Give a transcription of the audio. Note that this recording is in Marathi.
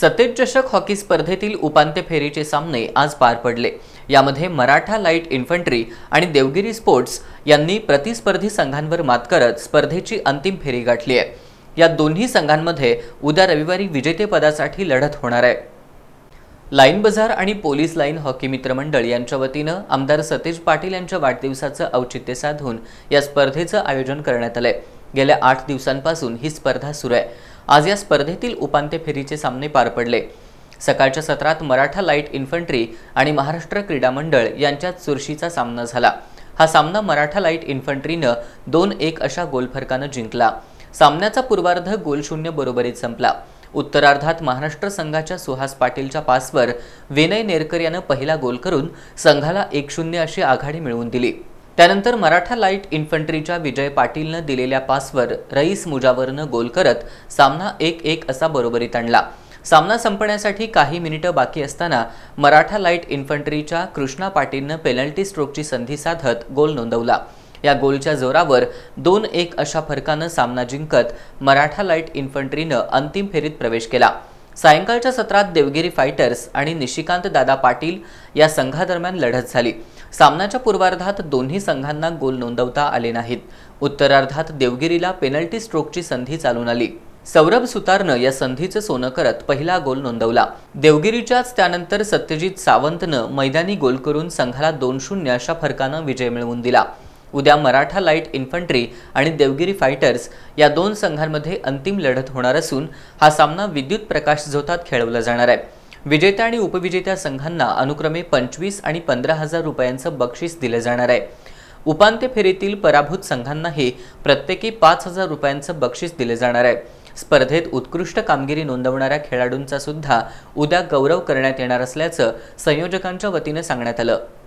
सतेजचषक हॉकी स्पर्धेतील उपांत्य फेरीचे सामने आज पार पडले यामध्ये मराठा लाईट इन्फंट्री आणि देवगिरी स्पोर्ट्स यांनी प्रतिस्पर्धी संघांवर मात करत स्पर्धेची अंतिम फेरी गाठली आहे या दोन्ही संघांमध्ये उद्या रविवारी विजेतेपदासाठी लढत होणार आहे लाईन बजार आणि पोलीस लाईन हॉकी मित्र मंडळ यांच्या वतीनं आमदार सतेज पाटील यांच्या वाढदिवसाचं औचित्य साधून या स्पर्धेचं आयोजन करण्यात आलं गेल्या आठ दिवसांपासून ही स्पर्धा सुरू आहे आज या स्पर्धेतील उपांत्य फेरीचे सामने पार पडले सकाळच्या सत्रात मराठा लाईट इन्फंट्री आणि महाराष्ट्र क्रीडा मंडळ यांच्यात चुरशीचा सामना झाला हा सामना मराठा लाईट इन्फंट्रीनं दोन एक अशा गोलफरकानं जिंकला सामन्याचा पूर्वार्ध गोलशून्य बरोबरीत संपला उत्तरार्धात महाराष्ट्र संघाच्या सुहास पाटीलच्या पासवर विनय नेरकर यानं पहिला गोल करून संघाला एक शून्य अशी आघाडी मिळवून दिली त्यानंतर मराठा लाईट इन्फंट्रीच्या विजय पाटीलनं दिलेल्या पासवर रईस मुजावरनं गोल करत सामना एक एक असा बरोबरीत आणला सामना संपण्यासाठी काही मिनिटं बाकी असताना मराठा लाईट इन्फंट्रीच्या कृष्णा पाटीलनं पेनल्टी स्ट्रोकची संधी साधत गोल नोंदवला या गोलच्या जोरावर दोन एक अशा फरकानं सामना जिंकत मराठा लाईट इन्फंट्रीनं अंतिम फेरीत प्रवेश केला सायंकाळच्या सत्रात देवगिरी फायटर्स आणि निशिकांत दादा पाटील या संघादरम्यान लढत झाली सामन्याच्या पूर्वार्धात दोन्ही संघांना गोल नोंदवता आले नाहीत उत्तरार्धात देवगिरीला पेनल्टी स्ट्रोकची संधी चालून आली सौरभ सुतारनं या संधीचं सोनं करत पहिला गोल नोंदवला देवगिरीच्याच त्यानंतर सत्यजित सावंतनं मैदानी गोल करून संघाला दोन शून्य अशा फरकानं विजय मिळवून दिला उद्या मराठा लाईट इन्फंट्री आणि देवगिरी फायटर्स या दोन संघांमध्ये अंतिम लढत होणार असून हा सामना विद्युत प्रकाश झोतात खेळवला जाणार आहे विजेत्या आणि उपविजेत्या संघांना अनुक्रमे पंचवीस आणि पंधरा हजार रुपयांचं बक्षीस दिलं जाणार आहे उपांत्य फेरीतील पराभूत संघांनाही प्रत्येकी पाच हजार रुपयांचं बक्षीस दिलं जाणार आहे स्पर्धेत उत्कृष्ट कामगिरी नोंदवणाऱ्या खेळाडूंचा सुद्धा उद्या गौरव करण्यात येणार असल्याचं संयोजकांच्या वतीनं सांगण्यात आलं